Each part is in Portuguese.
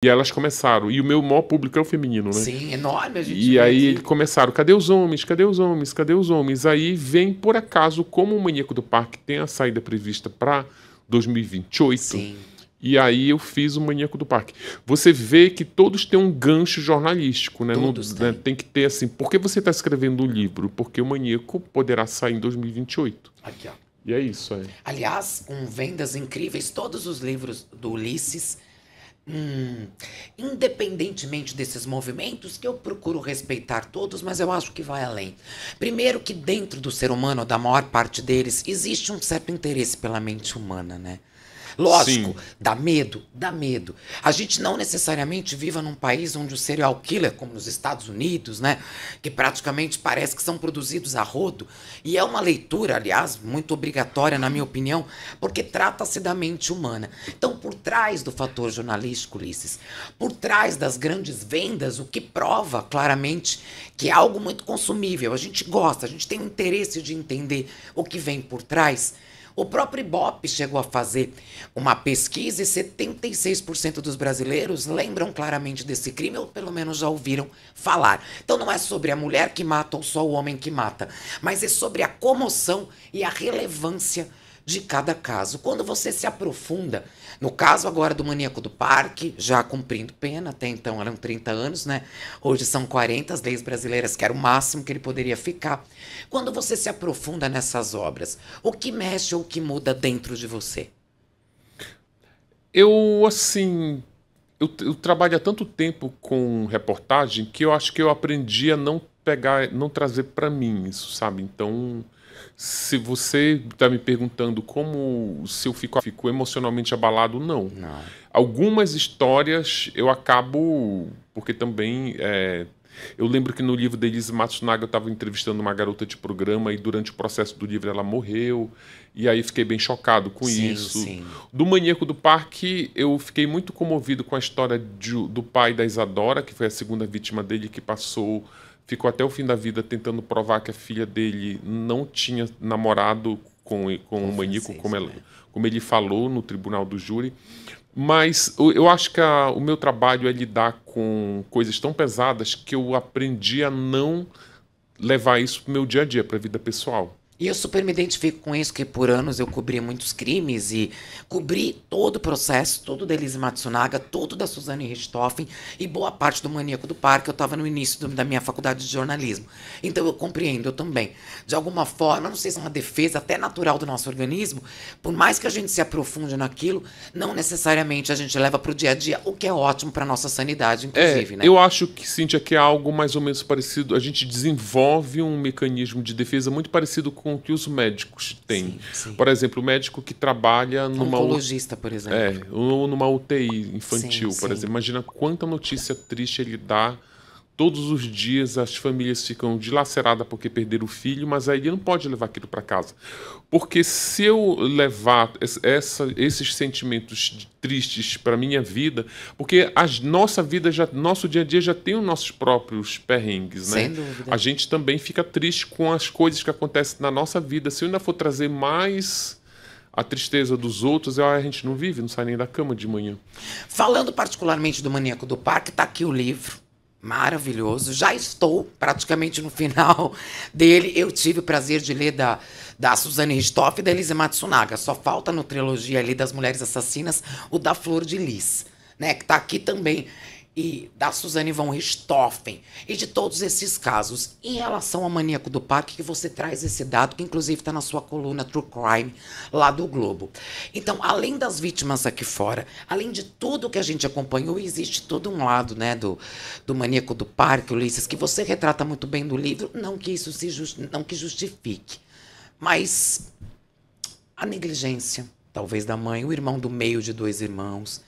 E elas começaram. E o meu maior público é o feminino, né? Sim, enorme a gente. E aí começaram: cadê os homens? Cadê os homens? Cadê os homens? Aí vem, por acaso, como o Maníaco do Parque tem a saída prevista para 2028. Sim. E aí eu fiz o Maníaco do Parque. Você vê que todos têm um gancho jornalístico, né? Todos no, né? Tem que ter assim, por que você está escrevendo um livro? Porque o Maníaco poderá sair em 2028. Aqui, ó. E é isso aí. É. Aliás, com vendas incríveis, todos os livros do Ulisses Hum, independentemente desses movimentos, que eu procuro respeitar todos, mas eu acho que vai além. Primeiro, que dentro do ser humano, da maior parte deles, existe um certo interesse pela mente humana, né? Lógico, Sim. dá medo, dá medo. A gente não necessariamente viva num país onde o serial killer, como nos Estados Unidos, né, que praticamente parece que são produzidos a rodo, e é uma leitura, aliás, muito obrigatória na minha opinião, porque trata-se da mente humana. Então, por trás do fator jornalístico, Ulisses, por trás das grandes vendas, o que prova claramente que é algo muito consumível. A gente gosta, a gente tem o interesse de entender o que vem por trás o próprio Ibope chegou a fazer uma pesquisa e 76% dos brasileiros lembram claramente desse crime ou pelo menos já ouviram falar. Então não é sobre a mulher que mata ou só o homem que mata, mas é sobre a comoção e a relevância de cada caso. Quando você se aprofunda no caso agora do maníaco do parque, já cumprindo pena, até então eram 30 anos, né? Hoje são 40 as leis brasileiras, que era o máximo que ele poderia ficar. Quando você se aprofunda nessas obras, o que mexe ou o que muda dentro de você? Eu, assim, eu, eu, trabalho há tanto tempo com reportagem que eu acho que eu aprendi a não pegar, não trazer para mim isso, sabe? Então, se você está me perguntando como se eu fico, fico emocionalmente abalado, não. não. Algumas histórias eu acabo. Porque também. É, eu lembro que no livro de Elise Matsunaga eu estava entrevistando uma garota de programa e durante o processo do livro ela morreu. E aí fiquei bem chocado com sim, isso. Sim. Do Maníaco do Parque, eu fiquei muito comovido com a história de, do pai da Isadora, que foi a segunda vítima dele, que passou ficou até o fim da vida tentando provar que a filha dele não tinha namorado com, com o Manico como, ela, né? como ele falou no tribunal do júri. Mas eu acho que a, o meu trabalho é lidar com coisas tão pesadas que eu aprendi a não levar isso para o meu dia a dia, para a vida pessoal. E eu super me identifico com isso, que por anos eu cobri muitos crimes e cobri todo o processo, todo da Elise Matsunaga, todo da Suzane Richthofen e boa parte do Maníaco do Parque. Eu estava no início do, da minha faculdade de jornalismo. Então eu compreendo, eu também. De alguma forma, não sei se é uma defesa até natural do nosso organismo, por mais que a gente se aprofunde naquilo, não necessariamente a gente leva para o dia a dia, o que é ótimo para nossa sanidade, é, inclusive. É, né? Eu acho que, Cíntia, que é algo mais ou menos parecido. A gente desenvolve um mecanismo de defesa muito parecido com com o que os médicos têm. Sim, sim. Por exemplo, o médico que trabalha numa. Oncologista, por exemplo. É, ou numa UTI infantil, sim, por exemplo. Imagina quanta notícia triste ele dá Todos os dias as famílias ficam dilaceradas porque perderam o filho, mas aí ele não pode levar aquilo para casa. Porque se eu levar essa, esses sentimentos tristes para minha vida, porque a nossa vida já, nosso dia a dia já tem os nossos próprios perrengues, né? Sem dúvida. A gente também fica triste com as coisas que acontecem na nossa vida. Se eu ainda for trazer mais a tristeza dos outros, a gente não vive, não sai nem da cama de manhã. Falando particularmente do Maníaco do Parque, está aqui o livro maravilhoso. Já estou praticamente no final dele. Eu tive o prazer de ler da, da Suzane Ristoff e da Elisa Matsunaga. Só falta no trilogia ali das Mulheres Assassinas o da Flor de Lis, né? Que está aqui também e da Suzane von Richthofen e de todos esses casos. Em relação ao maníaco do parque, que você traz esse dado, que inclusive está na sua coluna True Crime, lá do Globo. Então, além das vítimas aqui fora, além de tudo que a gente acompanhou, existe todo um lado né, do, do maníaco do parque, Ulisses, que você retrata muito bem no livro, não que isso se just, não que justifique, mas a negligência, talvez da mãe, o irmão do meio de dois irmãos,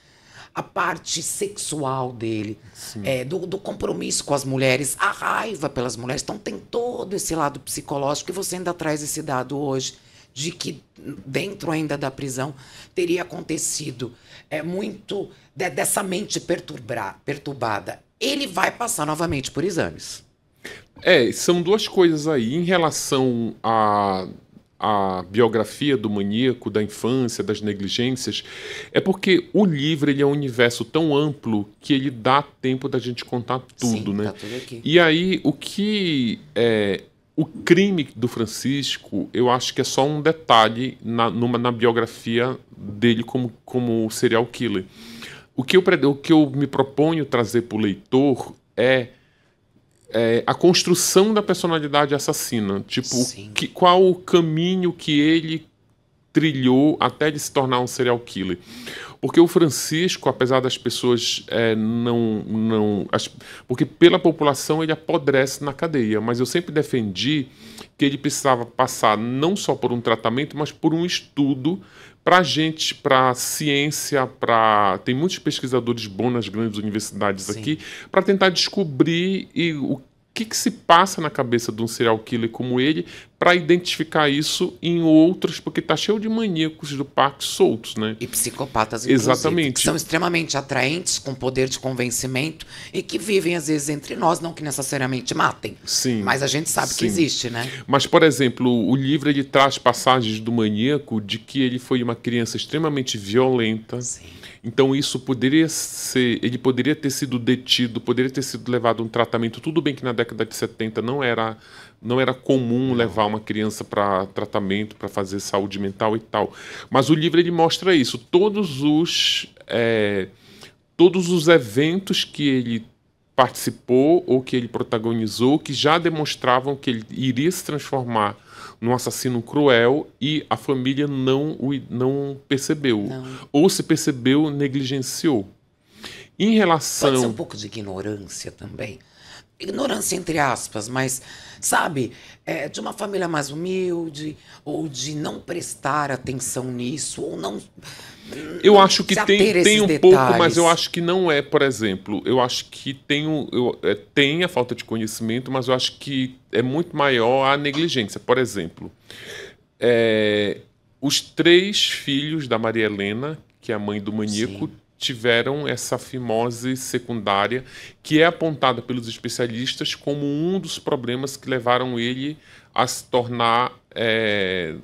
a parte sexual dele, é, do, do, compromisso com as mulheres, a raiva pelas mulheres. Então tem todo esse lado psicológico e você ainda traz esse dado hoje de que dentro ainda da prisão teria acontecido é muito de, dessa mente perturbar, perturbada. Ele vai passar novamente por exames. É, são duas coisas aí em relação a a biografia do maníaco, da infância, das negligências, é porque o livro ele é um universo tão amplo que ele dá tempo da gente contar tudo, Sim, né? Tá tudo e aí o que é, o crime do Francisco, eu acho que é só um detalhe na, numa, na biografia dele como, como serial killer. O que, eu, o que eu me proponho trazer para o leitor é é, a construção da personalidade assassina. Tipo, que, qual o caminho que ele trilhou até ele se tornar um serial killer. Porque o Francisco, apesar das pessoas é, não. não as, porque pela população ele apodrece na cadeia. Mas eu sempre defendi que ele precisava passar não só por um tratamento, mas por um estudo para gente, para ciência, para tem muitos pesquisadores bons nas grandes universidades Sim. aqui para tentar descobrir e o que, que se passa na cabeça de um serial killer como ele para identificar isso em outros, porque está cheio de maníacos do parque soltos, né? E psicopatas, inclusive, Exatamente. Que são extremamente atraentes, com poder de convencimento e que vivem, às vezes, entre nós, não que necessariamente matem. Sim. Mas a gente sabe sim. que existe, né? Mas, por exemplo, o livro ele traz passagens do maníaco de que ele foi uma criança extremamente violenta. Sim. Então isso poderia ser, ele poderia ter sido detido, poderia ter sido levado a um tratamento, tudo bem que na década de 70 não era não era comum levar uma criança para tratamento, para fazer saúde mental e tal. Mas o livro ele mostra isso. Todos os é, todos os eventos que ele participou ou que ele protagonizou que já demonstravam que ele iria se transformar num assassino cruel e a família não o não percebeu não. ou se percebeu negligenciou. Em relação pode ser um pouco de ignorância também ignorância entre aspas, mas sabe, é, de uma família mais humilde, ou de não prestar atenção nisso, ou não. Hum, eu não acho que tem, tem um detalhes. pouco, mas eu acho que não é, por exemplo, eu acho que tem, um, eu, é, tem a falta de conhecimento, mas eu acho que é muito maior a negligência. Por exemplo, é, os três filhos da Maria Helena, que é a mãe do maníaco, Sim tiveram essa fimose secundária, que é apontada pelos especialistas como um dos problemas que levaram ele a se tornar é,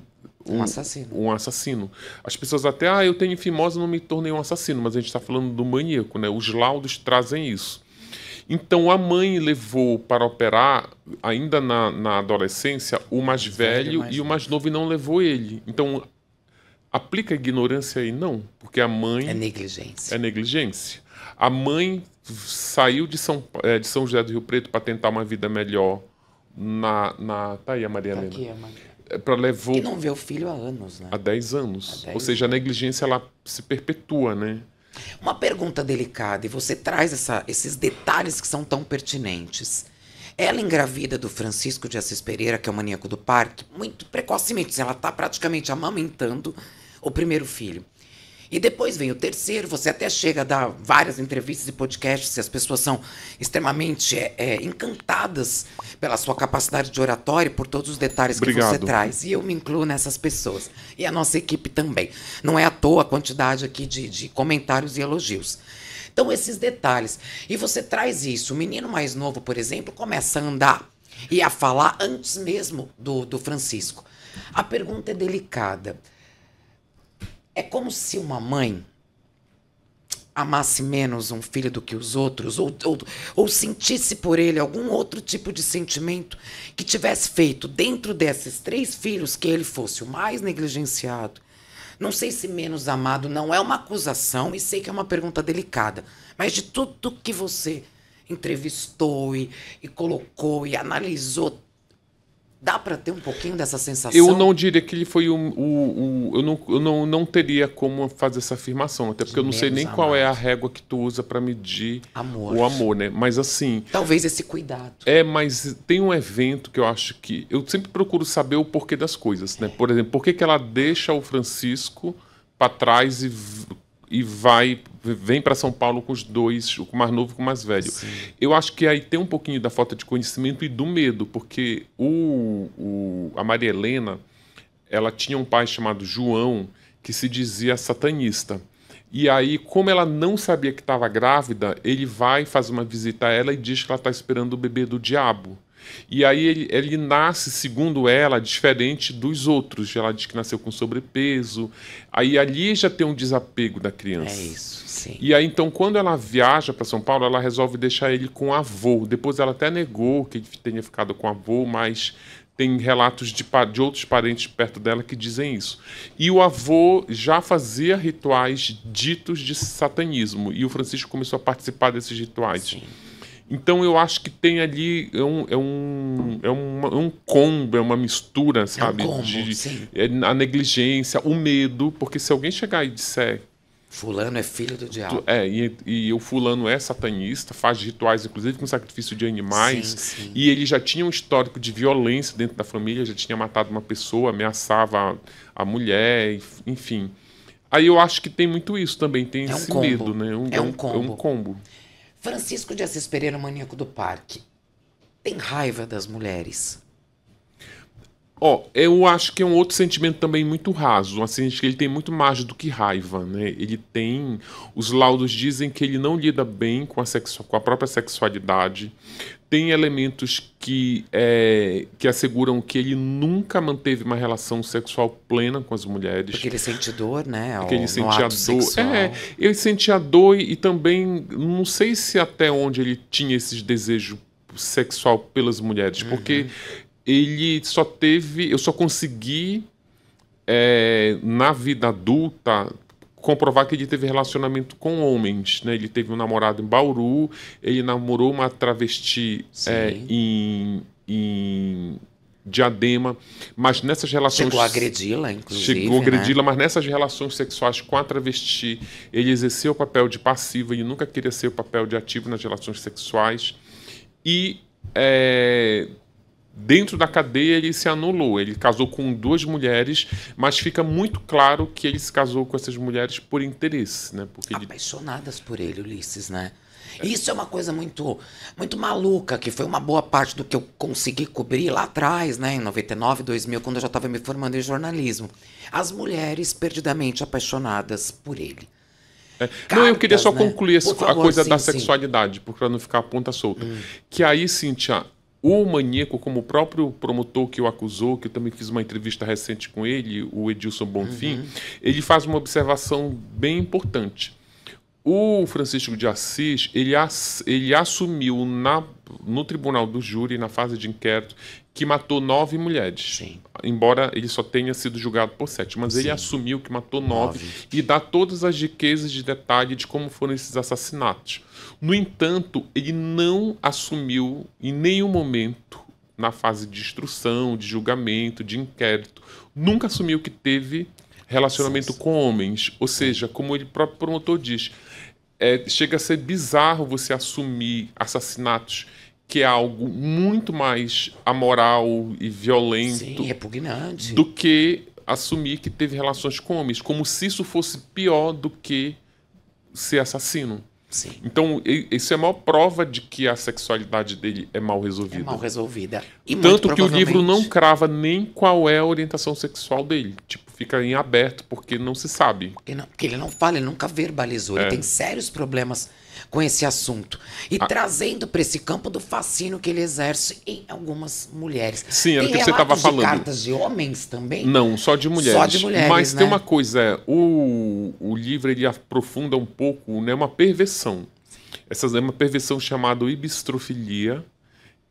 um, um, assassino. um, assassino. As pessoas até, ah, eu tenho fimose, não me tornei um assassino, mas a gente está falando do maníaco, né? Os laudos trazem isso. Então a mãe levou para operar, ainda na, na adolescência, o mais, mais velho, velho mais e o mais novo e não levou ele. Então aplica ignorância aí? Não, porque a mãe. É negligência. É negligência. A mãe saiu de São, é, de São José do Rio Preto para tentar uma vida melhor na. na tá aí a Maria tá Helena. Aqui, a Maria é, para levou que não vê o filho há anos, né? Há 10 anos. Há dez Ou seja, a negligência ela se perpetua, né? Uma pergunta delicada e você traz essa, esses detalhes que são tão pertinentes. Ela engravida do Francisco de Assis Pereira, que é o maníaco do parque, muito precocemente. Assim, ela está praticamente amamentando o primeiro filho. E depois vem o terceiro, você até chega a dar várias entrevistas e podcasts, e as pessoas são extremamente é, é, encantadas pela sua capacidade de oratória, por todos os detalhes Obrigado. que você traz. E eu me incluo nessas pessoas. E a nossa equipe também. Não é à toa a quantidade aqui de, de comentários e elogios. Então, esses detalhes. E você traz isso. O menino mais novo, por exemplo, começa a andar e a falar antes mesmo do, do Francisco. A pergunta é delicada. É como se uma mãe amasse menos um filho do que os outros, ou, ou, ou, sentisse por ele algum outro tipo de sentimento que tivesse feito dentro desses três filhos que ele fosse o mais negligenciado. Não sei se menos amado não é uma acusação, e sei que é uma pergunta delicada, mas de tudo que você entrevistou e, e colocou e analisou Dá para ter um pouquinho dessa sensação? Eu não diria que ele foi o. o, o eu não, eu não, não teria como fazer essa afirmação, até porque de eu não sei nem amor. qual é a régua que tu usa para medir amor. o amor, né? Mas assim. Talvez esse cuidado. É, mas tem um evento que eu acho que. Eu sempre procuro saber o porquê das coisas, né? É. Por exemplo, por que, que ela deixa o Francisco para trás e e vai vem para São Paulo com os dois, o mais novo com o mais velho. Sim. Eu acho que aí tem um pouquinho da falta de conhecimento e do medo, porque o, o, a Maria Helena ela tinha um pai chamado João que se dizia satanista. E aí, como ela não sabia que estava grávida, ele vai, faz uma visita a ela e diz que ela está esperando o bebê do diabo. E aí ele, ele, nasce, segundo ela, diferente dos outros. Ela diz que nasceu com sobrepeso. Aí ali já tem um desapego da criança. É isso, sim. E aí então, quando ela viaja para São Paulo, ela resolve deixar ele com avô. Depois ela até negou que ele tenha ficado com avô, mas tem relatos de, de outros parentes perto dela que dizem isso. E o avô já fazia rituais ditos de satanismo. E o Francisco começou a participar desses rituais. Sim. Então eu acho que tem ali é um, é um, é um, é um combo, é uma mistura, sabe? É um combo, de, sim. É, a negligência, o medo, porque se alguém chegar e disser. Fulano é filho do diabo. É, e, e o fulano é satanista, faz rituais, inclusive, com sacrifício de animais. Sim, sim. E ele já tinha um histórico de violência dentro da família, já tinha matado uma pessoa, ameaçava a, a mulher, enfim. Aí eu acho que tem muito isso também, tem é esse medo, né? Um, é, é um combo. é um combo. Francisco de Assis Pereira, o maníaco do parque, tem raiva das mulheres. Ó, eu acho que é um outro sentimento também muito raso, assim que ele tem muito mais do que raiva, né? Ele tem, os laudos dizem que ele não lida bem com a, sexu, com a própria sexualidade, tem elementos que, é, que asseguram que ele nunca manteve uma relação sexual plena com as mulheres. Porque ele sente dor, né? Porque ele sentia dor. Sexual. É, ele sentia dor e, e também não sei se até onde ele tinha esses desejos sexual pelas mulheres, uhum. porque ele só teve. Eu só consegui, é, na vida adulta, comprovar que ele teve relacionamento com homens. Né? Ele teve um namorado em Bauru, ele namorou uma travesti é, em, em Diadema, mas nessas relações. Chegou a agredi-la, inclusive. Chegou a né? agredi-la, né? mas nessas relações sexuais com a travesti, ele exerceu o papel de passivo e nunca queria ser o papel de ativo nas relações sexuais. E é, dentro da cadeia ele se anulou. Ele casou com duas mulheres, mas fica muito claro que ele se casou com essas mulheres por interesse, né? Porque Apaixonadas ele... por ele, Ulisses, né? Isso é uma coisa muito, muito maluca, que foi uma boa parte do que eu consegui cobrir lá atrás, né, em 99, 2000, quando eu já estava me formando em jornalismo. As mulheres perdidamente apaixonadas por ele. É. Cartas, não, eu queria só né? concluir favor, a coisa sim, da sexualidade, sim. porque para não ficar a ponta solta. Hum. Que aí, Cintia, o maníaco, como o próprio promotor que o acusou, que eu também fiz uma entrevista recente com ele, o Edilson Bonfim, uhum. ele faz uma observação bem importante. O Francisco de Assis, ele, ass, ele assumiu na, no tribunal do júri, na fase de inquérito, que matou nove mulheres. Sim. Embora ele só tenha sido julgado por sete, mas Sim. ele assumiu que matou nove, nove e dá todas as riquezas de detalhe de como foram esses assassinatos. No entanto, ele não assumiu em nenhum momento na fase de instrução, de julgamento, de inquérito, nunca assumiu que teve relacionamento com homens. Ou seja, como ele próprio promotor diz, é, chega a ser bizarro você assumir assassinatos que é algo muito mais amoral e violento Sim, repugnante. do que assumir que teve relações com homens, como se isso fosse pior do que ser assassino. Sim. Então, isso é a maior prova de que a sexualidade dele é mal é resolvida. É mal resolvida. E Tanto que o livro não crava nem qual é a orientação sexual dele. Tipo, fica em aberto, porque não se sabe. Porque, não, porque ele não fala, ele nunca verbalizou. É. Ele tem sérios problemas com esse assunto e ah. trazendo para esse campo do fascínio que ele exerce em algumas mulheres. Sim, era o que você estava falando. cartas de homens também? Não, só de mulheres. Só de mulheres. Mas né? tem uma coisa, é, o, o livro ele aprofunda um pouco, né, uma perversão. Essa é uma perversão chamada ibistrofilia,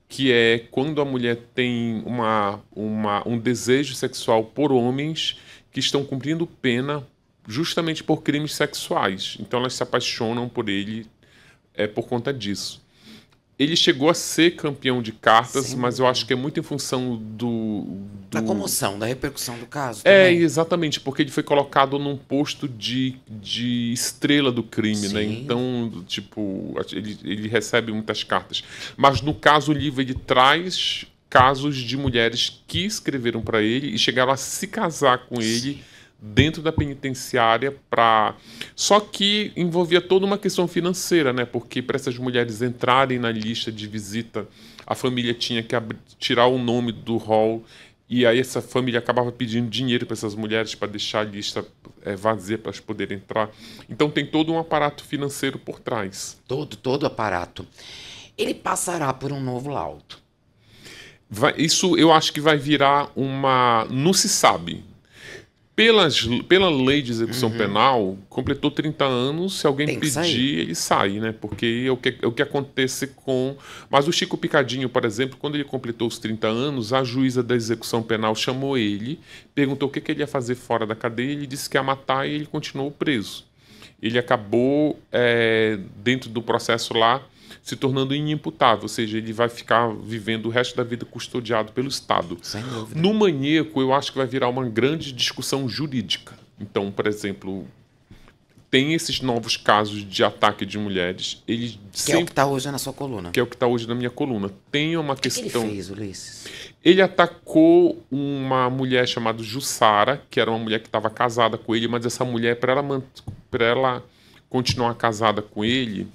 que é quando a mulher tem uma, uma, um desejo sexual por homens que estão cumprindo pena justamente por crimes sexuais. Então elas se apaixonam por ele é, por conta disso. Ele chegou a ser campeão de cartas, Sim. mas eu acho que é muito em função do, do... Da comoção, da repercussão do caso. É, exatamente, porque ele foi colocado num posto de, de estrela do crime, né? Sim. né? Então, tipo, ele, ele recebe muitas cartas. Mas no caso, o livro ele traz casos de mulheres que escreveram para ele e chegaram a se casar com ele dentro da penitenciária para só que envolvia toda uma questão financeira né porque para essas mulheres entrarem na lista de visita a família tinha que ab... tirar o nome do hall e aí essa família acabava pedindo dinheiro para essas mulheres para deixar a lista é, vazia para elas poderem entrar então tem todo um aparato financeiro por trás todo todo aparato ele passará por um novo laudo Vai, isso eu acho que vai virar uma. Não se sabe pelas, pela lei de execução uhum. penal, completou 30 anos, se alguém Tem pedir, sair. ele sai, né? Porque é o, que, é o que acontece com. Mas o Chico Picadinho, por exemplo, quando ele completou os 30 anos, a juíza da execução penal chamou ele, perguntou o que, que ele ia fazer fora da cadeia, ele disse que ia matar e ele continuou preso. Ele acabou, é, dentro do processo lá, se tornando inimputável, ou seja, ele vai ficar vivendo o resto da vida custodiado pelo Estado. No maníaco, eu acho que vai virar uma grande discussão jurídica. Então, por exemplo, tem esses novos casos de ataque de mulheres. Ele que sempre... é o que está hoje na sua coluna. Que é o que está hoje na minha coluna. Tem uma questão. O que ele fez, Ulisses? Ele atacou uma mulher chamada Jussara, que era uma mulher que estava casada com ele, mas essa mulher, para ela, man... ela continuar casada com ele,